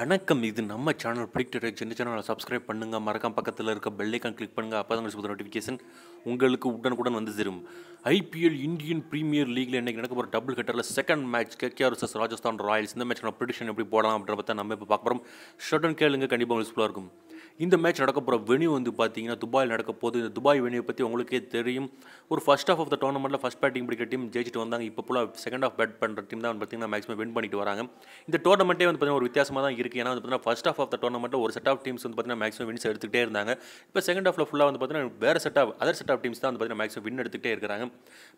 வணக்கம் இது நம்ம சேனல் பிடிக்டர் சின்ன சேனலை சப்ஸ்கிரைப் பண்ணுங்கள் மறக்காம பக்கத்தில் இருக்க பெல்லைக்கான் கிளிக் பண்ணுங்கள் அப்போ தான் உங்களுக்கு நோட்டிஃபிகேஷன் உங்களுக்கு உடனுக்குடன் வந்து சேரும் ஐபிஎல் இந்தியன் பிரீமியர் லீக்ல இன்றைக்கி நடக்க போகிற டபுள் ஹெட்டரில் second match KKR Rajasthan Royals இந்த நம்ம ப்ரிடிஷன் எப்படி போடலாம் அப்படின்ற பார்த்தா நம்ம இப்போ பார்க்குறோம் போகிறோம் கேளுங்க கண்டிப்பாக யூஸ்ஃபுல்லாக இருக்கும் இந்த மேட்ச் நடக்க போகிற வெனியூ வந்து பார்த்தீங்கன்னா துபாயில் நடக்க போது இந்த துபாய் வெனியூ பற்றி உங்களுக்கே தெரியும் ஒரு ஃபஸ்ட் ஆஃப் ஆஃப் த டோர்னமெண்ட்டில் ஃபஸ்ட் பேட்டிங் பிடிக்கிற டீம் ஜெயிச்சிட்டு வந்தாங்க இப்போ போல செகண்ட் ஆஃப் பேட் பண்ணுற டீம் தான் பார்த்தீங்கன்னா மேக்ஸிமம் வின் பண்ணிட்டு வராங்க இந்த டோர்னமெண்ட்டே வந்து பார்த்தீங்கன்னா ஒரு வித்தியாசமாக தான் இருக்குது ஏன்னா வந்து பார்த்தீங்கன்னா ஃபஸ்ட் ஆஃப் ஆஃப் த டோர்னமெண்ட்டில் ஒரு செட் ஆஃப் டீம்ஸ் வந்து பார்த்தீங்கன்னா மேக்ஸிமம் வின்ஸ் எடுத்துகிட்டே இருந்தாங்க இப்போ செகண்ட் ஆஃபில் ஃபுல்லாக வந்து பார்த்தீங்கன்னா வேறு set of other set of teams தான் வந்து பார்த்தீங்கன்னா மேக்ஸிமம் வின் எடுத்துகிட்டே இருக்கிறாங்க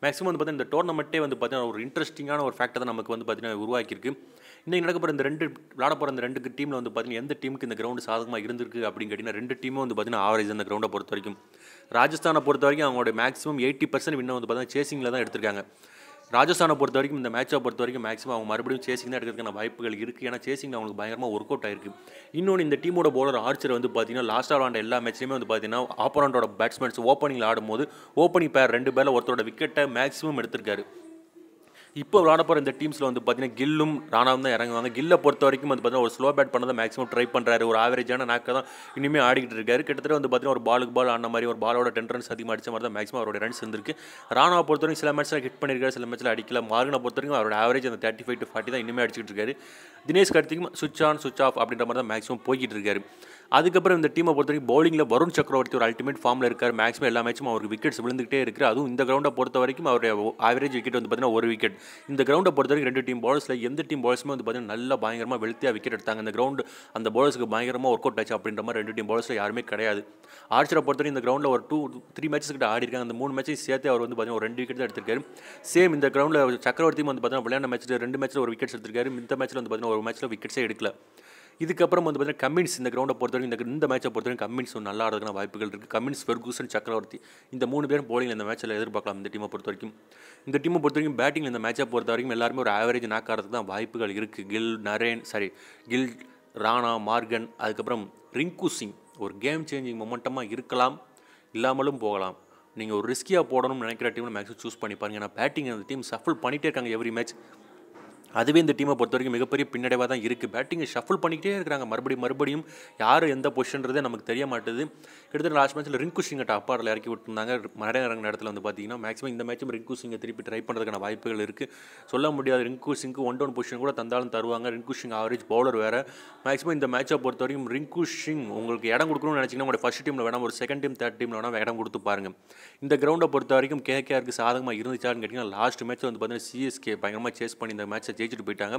மேக்ஸிமம் வந்து பார்த்தீங்கன்னா இந்த டோர்னமெண்ட்டே வந்து பார்த்தீங்கன்னா ஒரு இன்ட்ரெஸ்டிங்கான ஒரு ஃபேக்டர் தான் நமக்கு வந்து பார்த்தீங்கன்னா உருவாக்கியிருக்கு இன்றைக்கி நடக்க போகிற இந்த ரெண்டு விளாட போகிற இந்த ரெண்டு டீமில் வந்து பார்த்தீங்கன்னா எந்த டீமுக்கு இந்த கிரவுண்டு சாதகமாக இருந்திருக்கு அப்படின்னு கேட்டிங்கன்னா ரெண்டு டீமும் வந்து பார்த்தீங்கன்னா ஆவரேஜ் அந்த கிரௌண்டை பொறுத்த வரைக்கும் ராஜஸ்தானை பொறுத்த வரைக்கும் அவங்களோட மேக்ஸிமம் எயிட்டி பர்சன்ட் இன்னும் வந்து பார்த்தீங்கன்னா சேசிங்கில் தான் எடுத்திருக்காங்க ராஜஸ்தானை பொறுத்த வரைக்கும் இந்த மேட்சை பொறுத்த வரைக்கும் மேக்ஸிமம் அவங்க மறுபடியும் சேசிங் தான் எடுக்கிறதுக்கான வாய்ப்புகள் இருக்குது ஏன்னா சேசிங் அவங்களுக்கு பயங்கரமாக ஒர்க் அவுட் ஆயிருக்கு இன்னொன்று இந்த டீமோட போலர் ஆர்ச்சர் வந்து பார்த்தீங்கன்னா லாஸ்ட்டாக விளாண்ட எல்லா மேட்ச்லையுமே வந்து பார்த்தீங்கன்னா ஆப்போனண்டோட பேட்ஸ்மேன்ஸ் ஓப்பனிங்கில் ஆடும்போது ஓப்பனிங் பேர் ரெண்டு பேரில் ஒருத்தரோட விக்கெட்டை மேக்ஸிமம் எடுத்திருக்காரு இப்போ விளாட போகிற இந்த டீம்ஸில் வந்து பார்த்தீங்கன்னா கில்லும் ராணாவும் தான் இறங்குவாங்க கில்லை பொறுத்த வரைக்கும் வந்து பார்த்தீங்கன்னா ஒரு ஸ்லோ பேட் பண்ணதை மேக்ஸிமம் ட்ரை பண்ணுறாரு ஒரு ஆவரேஜான நாக்க தான் இனிமேல் ஆடிக்கிட்டு இருக்காரு கிட்டத்தட்ட வந்து பார்த்தீங்கன்னா ஒரு பாலுக்கு பால் ஆன மாதிரி ஒரு பாலோட டென் ரன்ஸ் அதிகமாக அடித்த மாதிரி தான் மேக்ஸிமம் அவரோட ரன்ஸ் இருந்திருக்கு ராணாவை பொறுத்த வரைக்கும் சில மேட்ச்சில் ஹிட் பண்ணியிருக்காரு சில மேட்ச்சில் அடிக்கல மார்கனை பொறுத்த வரைக்கும் அவரோட ஆவரேஜ் அந்த தேர்ட்டி ஃபைவ் டு ஃபார்ட்டி தான் இனிமேல் அடிச்சிட்டு இருக்காரு தினேஷ் கார்த்திக்கும் சுவிச் ஆன் சுவிச் ஆஃப் அப்படின்ற மாதிரி தான் மேக்ஸிமம் போய்கிட்டு இருக்காரு அதுக்கப்புறம் இந்த டீமை பொறுத்த வரைக்கும் பவுலிங்கில் வருண் சக்கரவர்த்தி ஒரு அல்டிமேட் ஃபார்மில் இருக்கார் மேக்ஸிமம் எல்லா மேட்சும் அவருக்கு விக்கெட்ஸ் விழுந்துகிட்டே இருக்குது அதுவும் இந்த கிரௌண்டை பொறுத்த வரைக்கும் அவருடைய ஆவரேஜ் விக்கெட் வந்து பார்த்தீங்கன்னா ஒரு விக்கெட் இந்த கிரௌண்டை பொறுத்த வரைக்கும் ரெண்டு டீம் பாலர்ஸில் எந்த டீம் பவுலர்ஸுமே வந்து பார்த்தீங்கன்னா நல்லா பயங்கரமாக வெளுத்தியாக விக்கெட் எடுத்தாங்க அந்த கிரௌண்டு அந்த பவுலர்ஸுக்கு பயங்கரமாக ஒர்க் அவுட் ஆச்சு அப்படின்ற மாதிரி ரெண்டு டீம் பாலர்ஸில் யாருமே கிடையாது ஆர்ச்சரை பொறுத்தவரைக்கும் இந்த கிரௌண்டில் ஒரு டூ த்ரீ மேட்சஸ் கிட்ட ஆடி இருக்காங்க அந்த மூணு மேட்சையும் சேர்த்து அவர் வந்து பார்த்தீங்கன்னா ஒரு ரெண்டு விக்கெட் தான் எடுத்திருக்காரு சேம் இந்த கிரௌண்டில் சக்கரவர்த்தியும் வந்து பார்த்தீங்கன்னா விளையாண்ட மேட்ச்சில் ரெண்டு மேட்ச்சில் ஒரு விக்கெட்ஸ் எடுத்திருக்காரு இந்த மேட்ச்சில் வந்து பார்த்தீங்கன்னா ஒரு மேட்ச்சில் விக்கெட்ஸே எடுக்கல இதுக்கப்புறம் வந்து பார்த்தீங்கன்னா கமின்ஸ் இந்த கிரௌண்டை பொறுத்த வரைக்கும் இந்த மேட்சை பொறுத்த வரைக்கும் ஒன்று நல்லா ஆடுறதுக்கான வாய்ப்புகள் இருக்குது கமின்ஸ் ஃபெர்கூசன் சக்கரவர்த்தி இந்த மூணு பேரும் போலிங் இந்த மேட்ச்சில் எதிர்பார்க்கலாம் இந்த டீமை பொறுத்த வரைக்கும் இந்த டீமை பொறுத்த வரைக்கும் பேட்டிங் இந்த மேட்சை பொறுத்த வரைக்கும் எல்லாருமே ஒரு ஆவரேஜ் நாக்காரத்துக்கு தான் வாய்ப்புகள் இருக்குது Gill Narine sorry Gill Rana Morgan அதுக்கப்புறம் ரிங்கு சிங் ஒரு கேம் சேஞ்சிங் மொமெண்டமாக இருக்கலாம் இல்லாமலும் போகலாம் நீங்கள் ஒரு ரிஸ்கியாக போடணும்னு நினைக்கிற டீம் மேக்ஸிமம் சூஸ் பண்ணி பாருங்கள் ஏன்னா பேட்டிங் அந்த டீம் சஃபல் பண்ணிகிட்டே இருக்காங்க எவ்ரி மேட்ச் அதுவே இந்த டீமை பொறுத்த வரைக்கும் மிகப்பெரிய பின்னடைவாக தான் இருக்குது பேட்டிங்கை ஷஃபுல் பண்ணிக்கிட்டே இருக்கிறாங்க மறுபடியும் மறுபடியும் யார் எந்த பொசிஷன்றதே நமக்கு தெரிய மாட்டுது கிட்டத்தட்ட லாஸ்ட் மேட்ச்சில் ரிங்கு சிங்கை அப்பாரில் இறக்கி விட்டுருந்தாங்க மறை இறங்கின இடத்துல வந்து பார்த்தீங்கன்னா மேக்ஸிமம் இந்த மேட்சும் ரிங்கு சிங்கை திருப்பி ட்ரை பண்ணுறதுக்கான வாய்ப்புகள் இருக்குது சொல்ல முடியாது ரிங்கு சிங்க்கு ஒன் டவுன் பொசிஷன் கூட தந்தாலும் தருவாங்க ரிங்கு சிங் ஆவரேஜ் பவுலர் வேறு மேக்ஸிமம் இந்த மேட்சை பொறுத்த வரைக்கும் ரிங்கு சிங் உங்களுக்கு இடம் கொடுக்கணும்னு நினச்சிங்கன்னா உங்களோட ஃபஸ்ட் டீமில் வேணாம் ஒரு செகண்ட் டீம் தேர்ட் டீமில் வேணாம் இடம் கொடுத்து பாருங்கள் இந்த கிரௌண்டை பொறுத்த வரைக்கும் கேகேஆருக்கு சாதகமாக இருந்துச்சான்னு கேட்டிங்கன்னா லாஸ்ட் மேட்ச் வந்து பார்த்தீங்கன்னா சிஎஸ்கே பயங்கரமாக சேஸ் பண்ணி இந்த மேட்ச்சை ஜெயிச்சுட்டு போயிட்டாங்க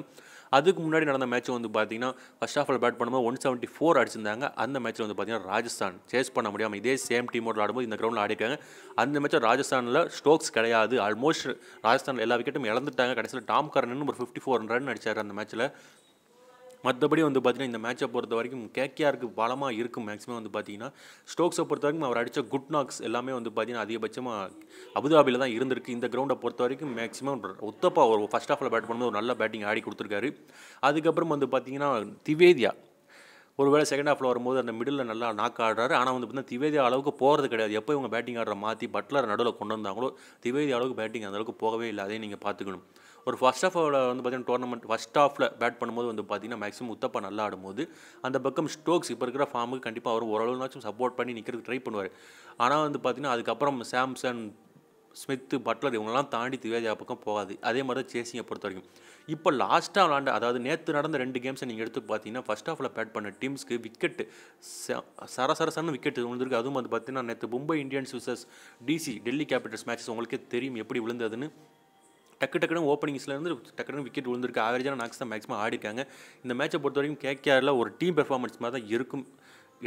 அதுக்கு முன்னாடி நடந்த மேட்ச் வந்து பார்த்திங்கன்னா ஃபஸ்ட் ஆஃப் ஆல் பேட் பண்ணும்போது ஒன் செவன்ட்டி ஃபோர் அடிச்சிருந்தாங்க அந்த மேட்ச்சில் வந்து பார்த்திங்கன்னா ராஜஸ்தான் சேஸ் பண்ண முடியாமல் இதே சேம் டீமோட ஆடும்போது இந்த கிரௌண்டில் ஆடிக்காங்க அந்த மேட்ச்சில் ராஜஸ்தானில் ஸ்டோக்ஸ் கிடையாது ஆல்மோஸ்ட் ராஜஸ்தானில் எல்லா விக்கெட்டும் இழந்துட்டாங்க கடைசியில் டாம் கரன் ஒரு ஃபிஃப்டி ஃபோர் ரன் அடித்தார் அந்த மேட்ச்சில் மற்றபடி வந்து பார்த்திங்கன்னா இந்த மேட்சை பொறுத்த வரைக்கும் கேகேஆருக்கு பலமாக இருக்கும் மேக்ஸிமம் வந்து பார்த்திங்கன்னா ஸ்டோக்ஸை பொறுத்த வரைக்கும் அவர் அடித்த குட் நாக்ஸ் எல்லாமே வந்து பார்த்திங்கன்னா அதிகபட்சமாக அபுதாபியில் தான் இருந்திருக்கு இந்த கிரௌண்டை பொறுத்த வரைக்கும் மேக்ஸிமம் ஒத்தப்பா ஒரு ஃபஸ்ட் ஆல் பேட் பண்ணும்போது ஒரு நல்ல பேட்டிங் ஆடி கொடுத்துருக்காரு அதுக்கப்புறம் வந்து பார்த்திங்கன்னா திவேதியா ஒருவேளை செகண்ட் ஆஃபில் வரும்போது அந்த மிடில் நல்லா நாக் ஆடுறாரு ஆனால் வந்து பார்த்தீங்கன்னா திவேதி அளவுக்கு போகிறது கிடையாது எப்போ இவங்க பேட்டிங் ஆடுற மாற்றி பட்லர் நடுவில் கொண்டு வந்தாங்களோ திவேதி அளவுக்கு பேட்டிங் அந்தளவுக்கு போகவே இல்லை அதையும் நீங்கள் பார்த்துக்கணும் ஒரு ஃபஸ்ட் ஆஃப் வந்து பார்த்தீங்கன்னா டோர்னமெண்ட் ஃபஸ்ட் ஆஃபில் பேட் பண்ணும்போது வந்து பார்த்தீங்கன்னா மேக்ஸிமம் உத்தப்பா நல்லா ஆடும்போது அந்த பக்கம் ஸ்டோக்ஸ் இப்போ இருக்கிற ஃபார்முக்கு கண்டிப்பாக அவர் ஓரளவுனாச்சும் சப்போர்ட் பண்ணி நிற்கிறதுக்கு ட்ரை பண்ணுவார் ஆனால் வந்து பார்த்திங்கன்னா அதுக்கப்புறம் சாம்சன் ஸ்மித்து பட்லர் இவங்கெல்லாம் தாண்டி திவேதியா பக்கம் போகாது அதே மாதிரி தான் சேசிங்கை பொறுத்த வரைக்கும் இப்போ லாஸ்ட்டாக விளாண்ட அதாவது நேற்று நடந்த ரெண்டு கேம்ஸை நீங்கள் எடுத்து பார்த்தீங்கன்னா ஃபஸ்ட் ஆஃபில் பேட் பண்ண டீம்ஸ்க்கு விக்கெட் சரசரசான விக்கெட் விழுந்திருக்கு அதுவும் வந்து பார்த்தீங்கன்னா நேற்று Mumbai Indians versus DC Delhi Capitals matches உங்களுக்கே தெரியும் எப்படி விழுந்ததுன்னு டக்கு டக்குனு ஓப்பனிங்ஸ்லேருந்து டக்குனு விக்கெட் விழுந்திருக்கு ஆவரேஜான நாக்ஸ் தான் மேக்ஸிமம் ஆடிருக்காங்க இந்த மேட்சை பொறுத்த வரைக்கும் கேகேஆரில் ஒரு டீம் பெர்ஃபார்மன்ஸ் மாதிரி தான் இருக்கும்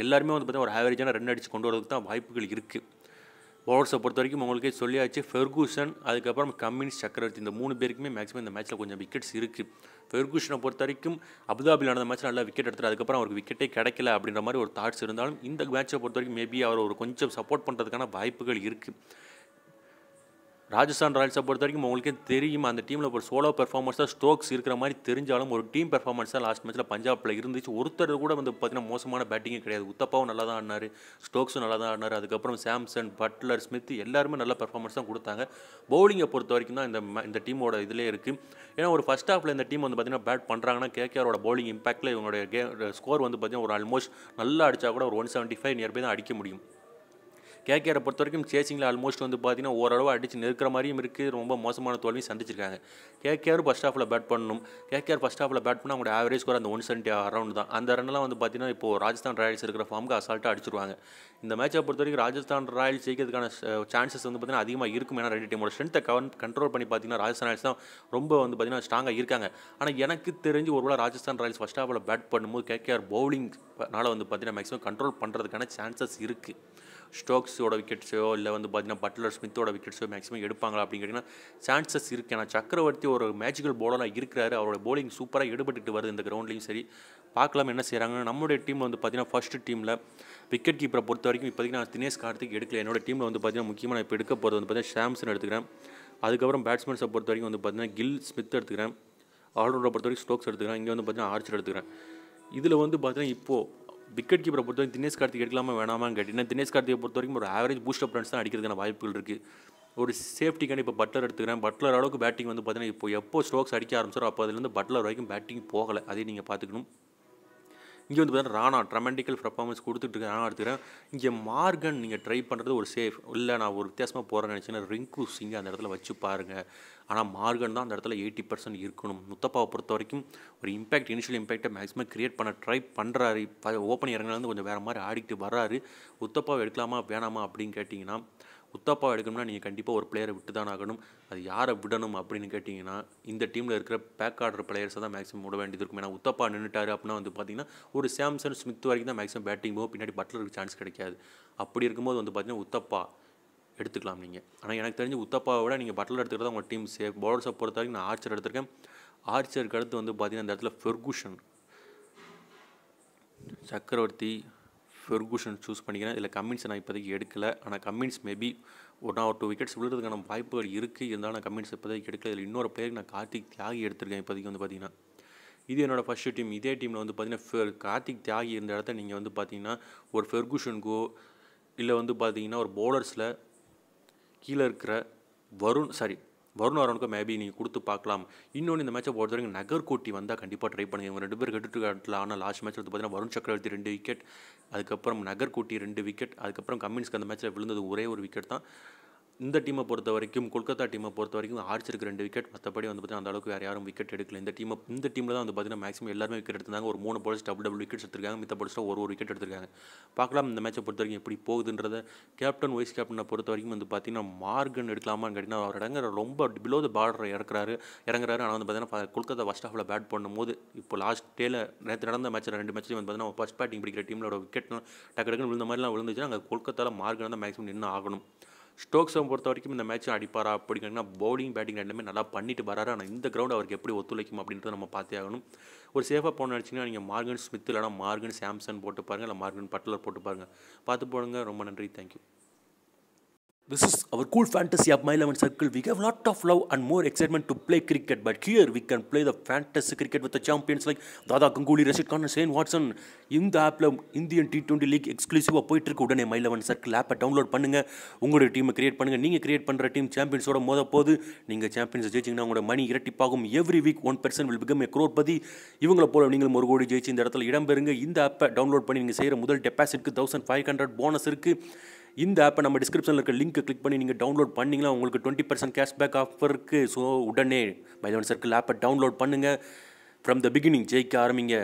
எல்லாருமே வந்து பார்த்தீங்கன்னா ஒரு ஆவரேஜான ரன் அடிச்சு கொண்டு வரதுக்கு தான் வாய்ப்புகள் இருக்குது ஓவர்ஸை பொறுத்த வரைக்கும் உங்களுக்கே சொல்லியாச்சு ஃபெர்கூசன் அதுக்கப்புறம் கம்யூனிஸ்ட் சக்கரவர்த்தி இந்த மூணு பேருக்குமே மேக்ஸிமம் இந்த மேட்ச்சில் கொஞ்சம் விக்கெட்ஸ் இருக்குது ஃபெர்கூஷனை பொறுத்த வரைக்கும் அபுதாபியில் நடந்த மேட்ச் நல்லா விக்கெட் எடுத்தார் அதுக்கப்புறம் அவருக்கு விக்கெட்டே கிடைக்கல அப்படின்ற மாதிரி ஒரு தாட்ஸ் இருந்தாலும் இந்த மேட்ச்சை பொறுத்த வரைக்கும் மேபி அவர் ஒரு கொஞ்சம் சப்போர்ட் பண்ணுறதுக்கான வாய்ப்புகள் இருக்குது ராஜஸ்தான் ராயல்ஸை பொறுத்த வரைக்கும் உங்களுக்கு தெரியும் அந்த டீமில் ஒரு சோலோ பெர்ஃபார்மன்ஸ் தான் ஸ்டோக்ஸ் இருக்கிற மாதிரி தெரிஞ்சாலும் ஒரு டீம் பெர்ஃபார்மன்ஸ் தான் லாஸ்ட் மேட்ச்சில் பஞ்சாபில் இருந்துச்சு ஒருத்தர் கூட வந்து பார்த்தீங்கன்னா மோசமான பேட்டிங்கே கிடையாது உத்தப்பாவும் நல்லா தான் ஆனார் ஸ்டோக்ஸும் நல்லா தான் ஆனார் அதுக்கப்புறம் சாம்சன் பட்லர் ஸ்மித் எல்லாருமே நல்ல பெர்ஃபார்மன்ஸ் தான் கொடுத்தாங்க பவுலிங்கை பொறுத்த வரைக்கும் தான் இந்த இந்த டீமோட இதிலே இருக்குது ஏன்னா ஒரு ஃபஸ்ட் ஹாஃபில் இந்த டீம் வந்து பார்த்திங்கன்னா பேட் பண்ணுறாங்கன்னா கேகேஆரோட பவுலிங் இம்பாக்டில் இவங்களுடைய கே ஸ்கோர் வந்து பார்த்தீங்கன்னா ஒரு ஆல்மோஸ்ட் நல்லா அடித்தா கூட ஒரு ஒன் செவன்ட்டி ஃபைவ் நியர்பை தான் அடிக்க முடியும் கேகேஆரை பொறுத்த வரைக்கும் சேசிங்கில் ஆல்மோஸ்ட் வந்து பார்த்திங்கன்னா ஓரளவு அடித்து நிற்கிற மாதிரியும் இருக்குது ரொம்ப மோசமான தோல்வியும் சந்திச்சிருக்காங்க கேகேஆர் ஃபஸ்ட் ஹாஃபில் பேட் பண்ணணும் கேகேஆர் ஃபஸ்ட் ஹாஃபில் பேட் பண்ணால் அவங்களோட ஆவரேஜ் ஸ்கோர் அந்த ஒன் செவன்ட்டி அரௌண்ட் தான் அந்த ரன்லாம் வந்து பார்த்தீங்கன்னா இப்போ ராஜஸ்தான் ராயல்ஸ் இருக்கிற ஃபார்முக்கு அசால்ட்டாக அடிச்சிருவாங்க இந்த மேட்சை பொறுத்த வரைக்கும் ராஜஸ்தான் ராயல்ஸ் ஜெயிக்கிறதுக்கான சான்சஸ் வந்து பார்த்திங்கன்னா அதிகமாக இருக்கும் ஏன்னா ரெண்டு டீமோட ஸ்ட்ரென்த்தை கவன் கண்ட்ரோல் பண்ணி பார்த்திங்கன்னா ராஜஸ்தான் ராயல்ஸ் தான் ரொம்ப வந்து பார்த்திங்கன்னா ஸ்ட்ராங்காக இருக்காங்க ஆனால் எனக்கு தெரிஞ்சு ஒரு ராஜஸ்தான் ராயல்ஸ் ஃபஸ்ட் ஹாஃபில் பேட் பண்ணும்போது கேகேஆர் பவுலிங்னால வந்து பார்த்திங்கன்னா மேக்ஸிமம் கண்ட்ரோல் பண்ணுறதுக்கான சான்சஸ் இருக்குது ஸ்டோக்ஸோட விக்கெட்ஸோ இல்லை வந்து பார்த்தீங்கன்னா பட்லர் ஸ்மித்தோட விக்கெட்ஸோ மேக்ஸிமம் எடுப்பாங்களா அப்படின்னு கேட்டிங்கன்னா சான்சஸ் இருக்குது ஏன்னா சக்கரவர்த்தி ஒரு மேஜிக்கல் போலராக இருக்கிறாரு அவரோட போலிங் சூப்பராக எடுபட்டு வருது இந்த கிரவுண்ட்லேயும் சரி பார்க்கலாம் என்ன செய்கிறாங்க நம்மளுடைய டீம் வந்து பார்த்தீங்கன்னா ஃபஸ்ட்டு டீமில் விக்கெட் கீப்பரை பொறுத்த வரைக்கும் இப்போதைக்கு நான் தினேஷ் கார்த்திக் எடுக்கல என்னோட டீமில் வந்து பார்த்தீங்கன்னா முக்கியமாக இப்போ எடுக்க போகிறது வந்து பார்த்தீங்கன்னா சாம்சன் எடுத்துக்கிறேன் அதுக்கப்புறம் பேட்ஸ்மேன்ஸை பொறுத்த வரைக்கும் வந்து பார்த்தீங்கன்னா கில் ஸ்மித் எடுத்துக்கிறேன் ஆல்ரவுண்டரை பொறுத்த வரைக்கும் ஸ்டோக்ஸ் எடுத்துக்கிறேன் இங்கே வந்து பார்த்தீங்கன்னா ஆர்ச்சர் எடுத்துக்கிறேன் இதில் வந்து பார்த்தீங்கன்னா இப்போது விக்கெட் கீப்பரை பொறுத்த வரைக்கும் தினேஷ் கார்த்திக் எடுக்கலாமா வேணாமான்னு கேட்டிங்கன்னா தினேஷ் கார்த்திகை பொறுத்த வரைக்கும் ஒரு ஆவரேஜ் பூஸ்டர் அப் ரன்ஸ் தான் அடிக்கிறதுக்கான வாய்ப்புகள் இருக்குது ஒரு சேஃப்டிக்கான இப்போ பட்லர் எடுத்துக்கிறேன் பட்லர் அளவுக்கு பேட்டிங் வந்து பார்த்தீங்கன்னா இப்போ எப்போ ஸ்ட்ரோக்ஸ் அடிக்க ஆரம்பிச்சாரோ அப்போ அதுலேருந்து பட்லர் வரைக்கும் பேட்டிங் போகலை அதையும் நீங்கள் பார்த்துக்கணும் இங்கே வந்து பார்த்தீங்கன்னா ராணா ட்ரமெண்டிக்கல் பர்ஃபார்மன்ஸ் கொடுத்துட்டு ராணா எடுத்துக்கிறேன் இங்கே மார்கன் நீங்கள் ட்ரை பண்ணுறது ஒரு சேஃப் இல்லை நான் ஒரு வித்தியாசமாக போகிறேன்னு நினச்சேன்னா ரிங்கு சிங்கை அந்த இடத்துல வச்சு பாருங்கள் ஆனால் மார்கன் தான் அந்த இடத்துல எயிட்டி பர்சன்ட் இருக்கணும் முத்தப்பாவை பொறுத்த வரைக்கும் ஒரு இம்பாக்ட் இனிஷியல் இம்பாக்டை மேக்ஸிமம் க்ரியேட் பண்ண ட்ரை பண்ணுறாரு ஓப்பன் இறங்குலேருந்து கொஞ்சம் வேறு மாதிரி ஆடிக்கிட்டு வர்றாரு முத்தப்பாவை எடுக்கலாமா வேணாமா அப்படின்னு கேட்டிங்கன்னா உத்தப்பா எடுக்கணும்னா நீங்கள் கண்டிப்பாக ஒரு பிளேயரை விட்டு தான் ஆகணும் அது யாரை விடணும் அப்படின்னு கேட்டிங்கன்னா இந்த டீமில் இருக்கிற பேக் ஆடுற பிளேயர்ஸை தான் மேக்ஸிமம் விட வேண்டியது இருக்கும் ஏன்னா உத்தப்பா நின்றுட்டாரு அப்படின்னா வந்து பார்த்திங்கன்னா ஒரு சாம்சன் ஸ்மித் வரைக்கும் தான் மேக்ஸிமம் பேட்டிங் போகும் பின்னாடி பட்லருக்கு சான்ஸ் கிடைக்காது அப்படி இருக்கும்போது வந்து பார்த்திங்கன்னா உத்தப்பா எடுத்துக்கலாம் நீங்கள் ஆனால் எனக்கு தெரிஞ்சு உத்தப்பாவை விட நீங்கள் பட்லர் எடுத்துக்கிறதா உங்கள் டீம் சேஃப் பவுலர்ஸை பொறுத்த வரைக்கும் நான் ஆர்ச்சர் எடுத்திருக்கேன் ஆர்ச்சருக்கு அடுத்து வந்து பார்த்திங்கன்னா அந்த இடத்துல ஃபெர்கூஷன் சக்கரவர்த்தி ஃபெர்கூஷன் சூஸ் பண்ணிக்கிறேன் இல்லை கம்மின்ஸ் நான் இப்போதைக்கு எடுக்கலை ஆனால் Cummins maybe one or two wickets விழுறதுக்கான வாய்ப்புகள் இருக்குது இருந்தாலும் நான் கம்மின்ஸ் இப்போதைக்கு எடுக்கல இதில் இன்னொரு பிளேயருக்கு நான் கார்த்திக் தியாகி எடுத்திருக்கேன் இப்போதைக்கு வந்து பார்த்திங்கன்னா இது என்னோடய ஃபஸ்ட்டு டீம் இதே டீமில் வந்து ஃபெர் கார்த்திக் தியாகி இருந்த இடத்த நீங்கள் வந்து பார்த்தீங்கன்னா ஒரு ஃபெர்கூஷனுக்கோ இல்லை வந்து பார்த்தீங்கன்னா ஒரு பவுலர்ஸில் கீழே இருக்கிற வருண் சாரி வருண் அருணுக்கு மேபி நீங்கள் கொடுத்து பார்க்கலாம் இன்னொன்று இந்த மேட்சை பொறுத்த வரைக்கும் நகர்கோட்டி வந்தால் கண்டிப்பாக ட்ரை பண்ணுங்கள் இவங்க ரெண்டு பேர் கெட்டு காட்டில் ஆனால் லாஸ்ட் மேட்ச் வந்து பார்த்தீங்கன்னா வருண் சக்கரவர்த்தி ரெண்டு விக்கெட் அதுக்கப்புறம் நகர்கோட்டி ரெண்டு விக்கெட் அதுக்கப்புறம் கம்மின்ஸ்க்கு அந்த மேட்ச்சில் விழுந்தது ஒரே ஒரு விக்கெட் தான் இந்த டீமை பொறுத்த வரைக்கும் கொல்கத்தா டீமை பொறுத்த வரைக்கும் ஆடிச்சிருக்கு ரெண்டு விக்கெட் மற்றபடி வந்து பார்த்தீங்கன்னா அந்த அளவுக்கு வேறு யாரும் விக்கெட் எடுக்கல இந்த டீம் இந்த டீமில் தான் வந்து பார்த்தீங்கன்னா மேக்ஸிமம் எல்லாருமே விக்கெட் எடுத்திருந்தாங்க ஒரு மூணு பால்ஸ் டபுள் டபுள் விக்கெட் எடுத்திருக்காங்க மித்த பால்ஸில் ஒரு ஒரு விக்கெட் எடுத்திருக்காங்க பார்க்கலாம் இந்த மேட்சை பொறுத்த வரைக்கும் எப்படி போகுதுன்றத கேப்டன் வைஸ் கேப்டனை பொறுத்த வரைக்கும் வந்து பார்த்தீங்கன்னா மார்கன் எடுக்கலாமான்னு கேட்டிங்கன்னா அவர் இடங்குற ரொம்ப பிலோ த பார்டர் இறக்குறாரு இறங்குறாரு ஆனால் வந்து பார்த்தீங்கன்னா கொல்கத்தா ஃபஸ்ட் ஹாஃபில் பேட் பண்ணும்போது இப்போ லாஸ்ட் டேல நேற்று நடந்த மேட்ச்சில் ரெண்டு மேட்ச்லேயும் வந்து பார்த்தீங்கன்னா ஃபஸ்ட் பேட்டிங் பிடிக்கிற ஒரு விக்கெட்லாம் டக்கு டக்குன்னு விழுந்த மாதிரிலாம் விழுந்துச்சுன்னா அங்கே கொல்கத்தாவில் மார்கன் தான் மேக்ஸிமம் நின்று ஆகணும் ஸ்டோக்ஸை பொறுத்த வரைக்கும் இந்த மேட்ச்சும் அடிப்பாரா அப்படிங்கன்னா பவுலிங் பேட்டிங் ரெண்டுமே நல்லா பண்ணிட்டு வராரு ஆனால் இந்த கிரவுண்ட் அவருக்கு எப்படி ஒத்துழைக்கும் அப்படின்றத நம்ம பார்த்தே ஆகணும் ஒரு சேஃபாக போன நினச்சிங்கன்னா நீங்கள் மார்கன் ஸ்மித் இல்லைனா மார்கன் சாம்சன் போட்டு பாருங்கள் இல்லை மார்கன் பட்லர் போட்டு பாருங்கள் பார்த்து போடுங்க ரொம்ப நன்றி thank you This is our cool fantasy of my 11 circle. We have a lot of love and more excitement to play cricket, but here we can play the fantasy cricket with the champions like Dada Ganguly, Rashid Khan, இந்த ஆப்பில் Indian T twenty league எக்ஸ்க்ளூசிவாக போயிட்டு இருக்கு உடனே my eleven circle ஆப்பை download பண்ணுங்கள் உங்களோட டீமை கிரியேட் பண்ணுங்கள் நீங்கள் கிரியேட் பண்ணுற டீம் சாம்பியன்ஸோட மோத போது நீங்கள் சாம்பியன்ஸ் ஜெயிச்சிங்கன்னா உங்களோட மணி இரட்டிப்பாகும் every week one percent will become a crorepati இவங்களை போல நீங்களும் ஒரு கோடி ஜெயிச்சு இந்த இடத்துல இடம்பெறுங்க இந்த ஆப்பை டவுன்லோட் பண்ணி நீங்கள் செய்கிற முதல் டெபாசிட்க்கு தௌசண்ட் ஃபைவ் ஹண்ட்ரட் போனஸ் இருக்குது இந்த ஆப்பை நம்ம டிஸ்கிரிப்ஷனில் இருக்க லிங்க் கிளிக் பண்ணி நீங்கள் டவுன்லோட் பண்ணிங்கன்னா உங்களுக்கு டுவெண்ட்டி பர்சன்ட் கேஷ்பேக் ஆஃபர் இருக்குது ஸோ உடனே மைதவன் சர்க்கிள் ஆப்பை டவுன்லோட் பண்ணுங்கள் ஃப்ரம் த பிகினிங் ஜெயிக்க ஆரம்பிங்க